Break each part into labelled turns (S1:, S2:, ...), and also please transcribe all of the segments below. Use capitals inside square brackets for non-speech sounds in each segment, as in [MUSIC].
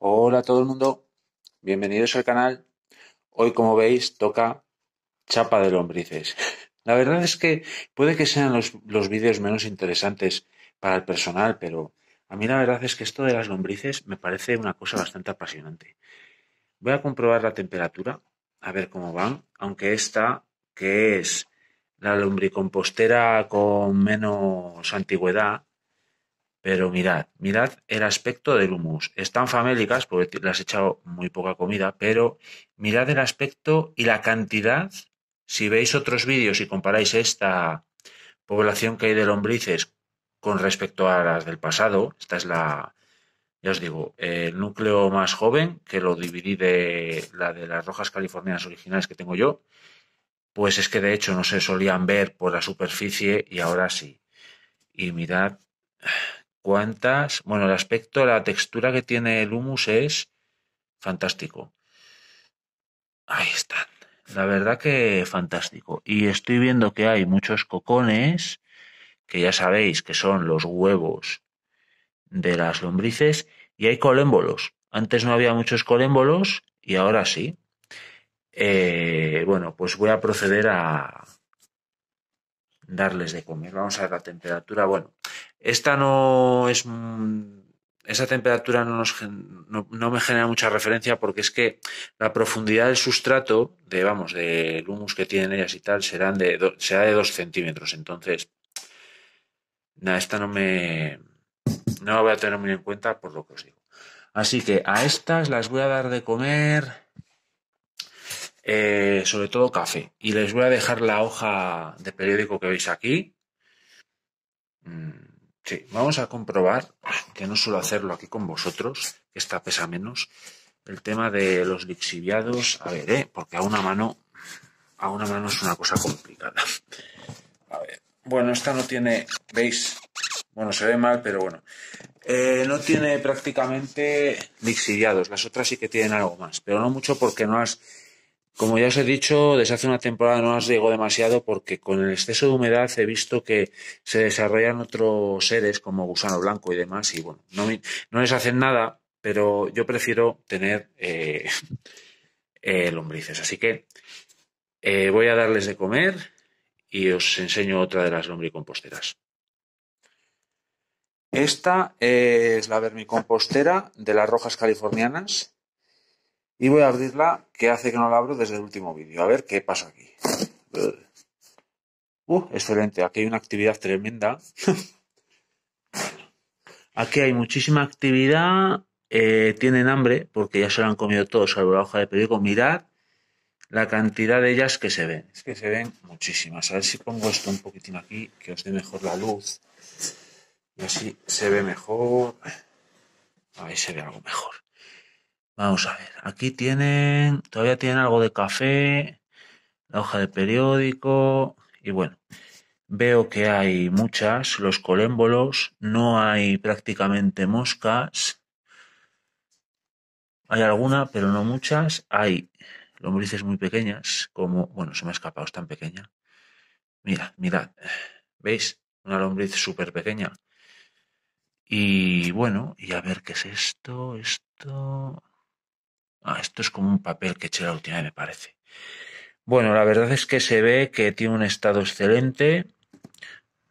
S1: Hola a todo el mundo, bienvenidos al canal. Hoy como veis toca chapa de lombrices. La verdad es que puede que sean los, los vídeos menos interesantes para el personal, pero a mí la verdad es que esto de las lombrices me parece una cosa bastante apasionante. Voy a comprobar la temperatura, a ver cómo van, aunque esta, que es la lombricompostera con menos antigüedad, pero mirad, mirad el aspecto del humus. Están famélicas porque las he echado muy poca comida, pero mirad el aspecto y la cantidad. Si veis otros vídeos y comparáis esta población que hay de lombrices con respecto a las del pasado, esta es la, ya os digo, el núcleo más joven, que lo dividí de la de las rojas californianas originales que tengo yo, pues es que de hecho no se solían ver por la superficie y ahora sí. Y mirad cuántas. Bueno, el aspecto, la textura que tiene el humus es fantástico. Ahí están. La verdad que fantástico. Y estoy viendo que hay muchos cocones, que ya sabéis que son los huevos de las lombrices, y hay colémbolos. Antes no había muchos colémbolos y ahora sí. Eh, bueno, pues voy a proceder a, darles de comer. Vamos a ver la temperatura. Bueno, esta no es... Esa temperatura no, nos, me genera mucha referencia porque es que la profundidad del sustrato, de, vamos, del humus que tienen ellas y tal, serán de, será de 2 centímetros. Entonces, nada, esta no me... No la voy a tener muy en cuenta por lo que os digo. Así que a estas las voy a dar de comer eh, sobre todo café. Y les voy a dejar la hoja de periódico que veis aquí. Mm, sí, vamos a comprobar, que no suelo hacerlo aquí con vosotros, que esta pesa menos, el tema de los lixiviados. A ver, eh, porque a una mano, a una mano es una cosa complicada. Bueno, esta no tiene, veis, bueno, se ve mal, pero bueno. Eh, no tiene prácticamente lixiviados. Las otras sí que tienen algo más, pero no mucho porque no has... Como ya os he dicho, desde hace una temporada no las riego demasiado porque con el exceso de humedad he visto que se desarrollan otros seres como gusano blanco y demás y bueno, no, les hacen nada, pero yo prefiero tener eh, [LAUGHS] eh, lombrices. Así que eh, voy a darles de comer y os enseño otra de las lombricomposteras. Esta es la vermicompostera de las rojas californianas y voy a abrirla, que hace que no la abro desde el último vídeo. A ver qué pasa aquí. Uh, uh excelente, aquí hay una actividad tremenda. [LAUGHS] aquí hay muchísima actividad, eh, tienen hambre, porque ya se lo han comido todos, salvo la hoja de periódico. Mirad la cantidad de ellas que se ven. Es que se ven muchísimas. A ver si pongo esto un poquitín aquí, que os dé mejor la luz. Y así se ve mejor. Ahí se ve algo mejor. Vamos a ver, aquí tienen, todavía tienen algo de café, la hoja de periódico y bueno, veo que hay muchas, los colémbolos, no hay prácticamente moscas, hay alguna, pero no muchas, hay lombrices muy pequeñas, como, bueno, se me ha escapado, es tan pequeña. Mira, mirad, ¿veis? Una lombriz súper pequeña. Y bueno, y a ver qué es esto, esto, Ah, esto es como un papel que eché la última vez, me parece. Bueno, la verdad es que se ve que tiene un estado excelente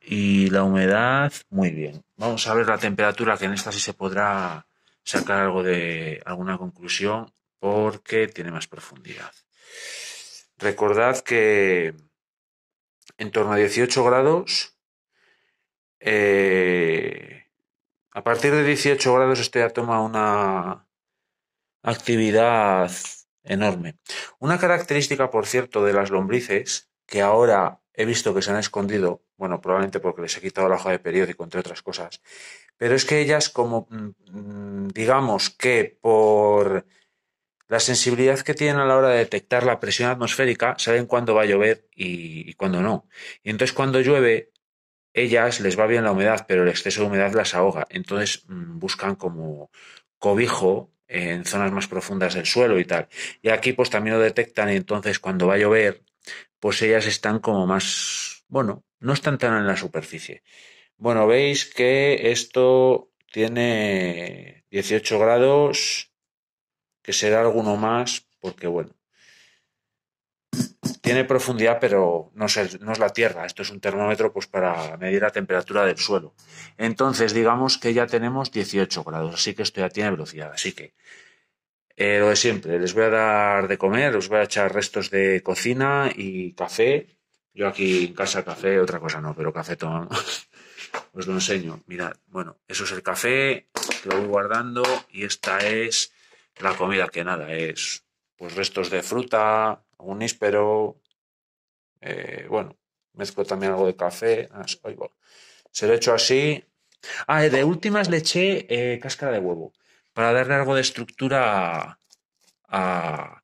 S1: y la humedad muy bien. Vamos a ver la temperatura, que en esta sí se podrá sacar algo de alguna conclusión porque tiene más profundidad. Recordad que en torno a 18 grados, eh, a partir de 18 grados este ya toma una actividad enorme. Una característica, por cierto, de las lombrices, que ahora he visto que se han escondido, bueno, probablemente porque les he quitado la hoja de periódico, entre otras cosas, pero es que ellas, como mm, digamos que por la sensibilidad que tienen a la hora de detectar la presión atmosférica, saben cuándo va a llover y, cuándo no. Y entonces cuando llueve, ellas les va bien la humedad, pero el exceso de humedad las ahoga. Entonces mm, buscan como cobijo en zonas más profundas del suelo y tal. Y aquí pues también lo detectan y entonces cuando va a llover, pues ellas están como más, bueno, no están tan en la superficie. Bueno, veis que esto tiene 18 grados, que será alguno más, porque bueno, tiene profundidad, pero no es, no es la Tierra. Esto es un termómetro pues, para medir la temperatura del suelo. Entonces, digamos que ya tenemos 18 grados, así que esto ya tiene velocidad. Así que, eh, lo de siempre, les voy a dar de comer, os voy a echar restos de cocina y café. Yo aquí en casa café, otra cosa no, pero café tomamos. [LAUGHS] Os lo enseño. Mirad, bueno, eso es el café, lo voy guardando y esta es la comida que nada, es pues restos de fruta, un níspero, eh, bueno, mezclo también algo de café. Ah, se lo echo así. Ah, eh, de últimas le eché eh, cáscara de huevo para darle algo de estructura a,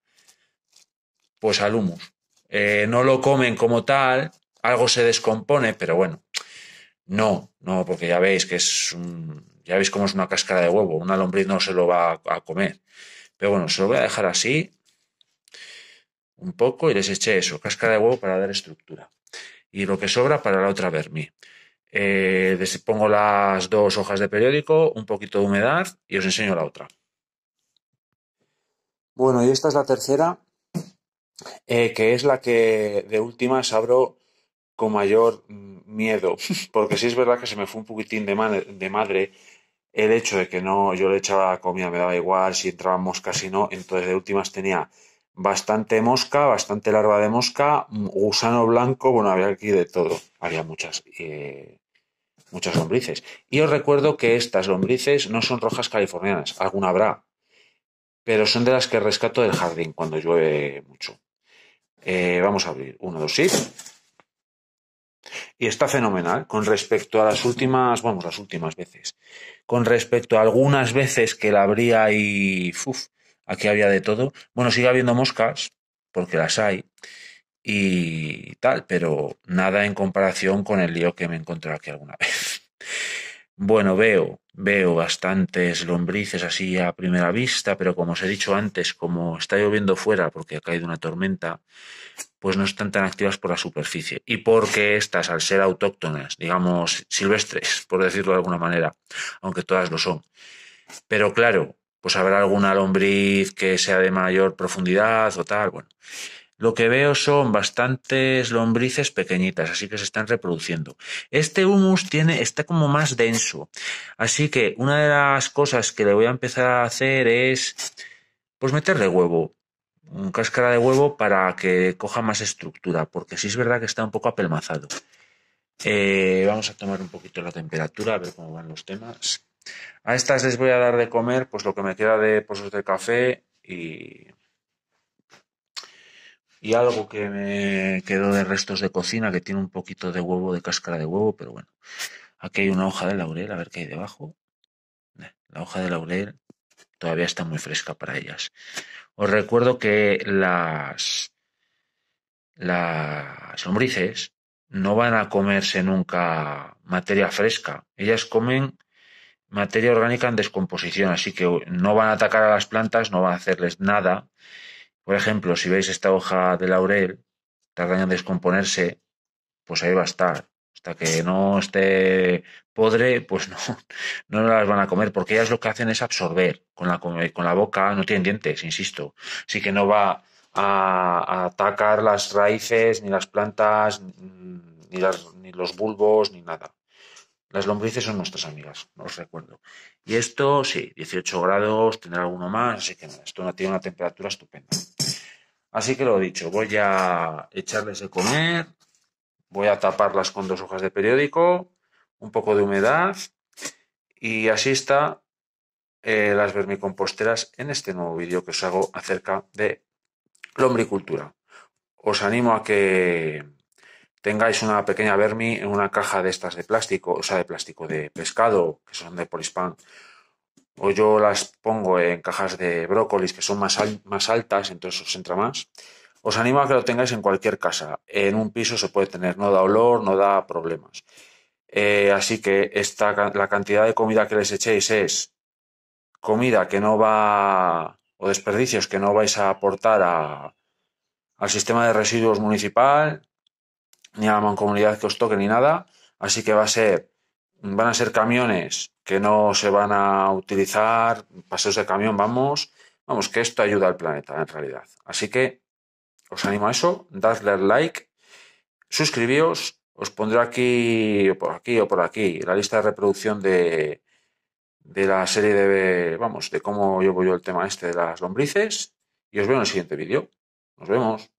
S1: pues al humus. no lo comen como tal, algo se descompone, pero bueno, no, no, porque ya veis que es un, ya veis cómo es una cáscara de huevo, una lombriz no se lo va a comer. Pero bueno, se lo voy a dejar así un poco y les eché eso, cáscara de huevo para dar estructura. Y lo que sobra para la otra vermi. Eh, pongo las dos hojas de periódico, un poquito de humedad y os enseño la otra. Bueno, y esta es la tercera, eh, que es la que de últimas abro con mayor miedo, [LAUGHS] porque sí es verdad que se me fue un poquitín de, madre el hecho de que no yo le echaba comida, me daba igual si entrábamos casi no, entonces de últimas tenía bastante mosca, bastante larva de mosca, mm, gusano blanco, bueno, había aquí de todo, había muchas, eh, muchas lombrices. Y os recuerdo que estas lombrices no son rojas californianas, alguna habrá, pero son de las que rescato del jardín cuando llueve mucho. Eh, vamos a abrir uno, dos, sí Y está fenomenal con respecto a las últimas, vamos, las últimas veces. Con respecto a algunas veces que la abría y aquí había de todo. Bueno, sigue habiendo moscas, porque las hay, y tal, pero nada en comparación con el lío que me encontré aquí alguna [LAUGHS] vez. Bueno, veo, veo bastantes lombrices así a primera vista, pero como os he dicho antes, como está lloviendo fuera porque ha caído una tormenta, pues no están tan activas por la superficie. Y porque estas, al ser autóctonas, digamos silvestres, por decirlo de alguna manera, aunque todas lo son. Pero claro, pues habrá alguna lombriz que sea de mayor profundidad o tal. Bueno, lo que veo son bastantes lombrices pequeñitas, así que se están reproduciendo. Este humus tiene, está como más denso, así que una de las cosas que le voy a empezar a hacer es, pues meterle huevo, un cáscara de huevo para que coja más estructura, porque sí es verdad que está un poco apelmazado. Eh, vamos a tomar un poquito la temperatura, a ver cómo van los temas. A estas les voy a dar de comer pues lo que me queda de pozos de café y, y algo que me quedó de restos de cocina que tiene un poquito de huevo, de cáscara de huevo, pero bueno. Aquí hay una hoja de laurel, a ver qué hay debajo. Eh, la hoja de laurel todavía está muy fresca para ellas. Os recuerdo que las, las lombrices no van a comerse nunca materia fresca. Ellas comen materia orgánica en descomposición, así que no van a atacar a las plantas, no van a hacerles nada. Por ejemplo, si veis esta hoja de laurel, tarda en descomponerse, pues ahí va a estar. Hasta que no esté podre, pues no, [LAUGHS] no las van a comer, porque ellas lo que hacen es absorber con la, con la boca, no tienen dientes, insisto. Así que no va a, atacar las raíces, ni las plantas, ni, ni los bulbos, ni nada. Las lombrices son nuestras amigas, no os recuerdo. Y esto, sí, 18 grados, tendrá alguno más, así que nada, esto tiene una temperatura estupenda. Así que lo dicho, voy a echarles de comer, voy a taparlas con dos hojas de periódico, un poco de humedad y así está eh, las vermicomposteras en este nuevo vídeo que os hago acerca de lombricultura. Os animo a que tengáis una pequeña vermi en una caja de estas de plástico, o sea, de plástico de pescado, que son de Polispan, o yo las pongo en cajas de brócolis que son más, más altas, entonces os entra más. Os animo a que lo tengáis en cualquier casa. En un piso se puede tener, no da olor, no da problemas. Eh, así que esta, la cantidad de comida que les echéis es comida que no va, o desperdicios que no vais a aportar a, al sistema de residuos municipal, ni a la mancomunidad que os toque, ni nada. Así que va a ser, van a ser camiones que no se van a utilizar, paseos de camión, vamos. Vamos, que esto ayuda al planeta en realidad. Así que os animo a eso, dadle al like, suscribíos, os pondré aquí, por aquí o por aquí, la lista de reproducción de, de la serie de, vamos, de cómo llevo yo el tema este de las lombrices. Y os veo en el siguiente vídeo. Nos vemos.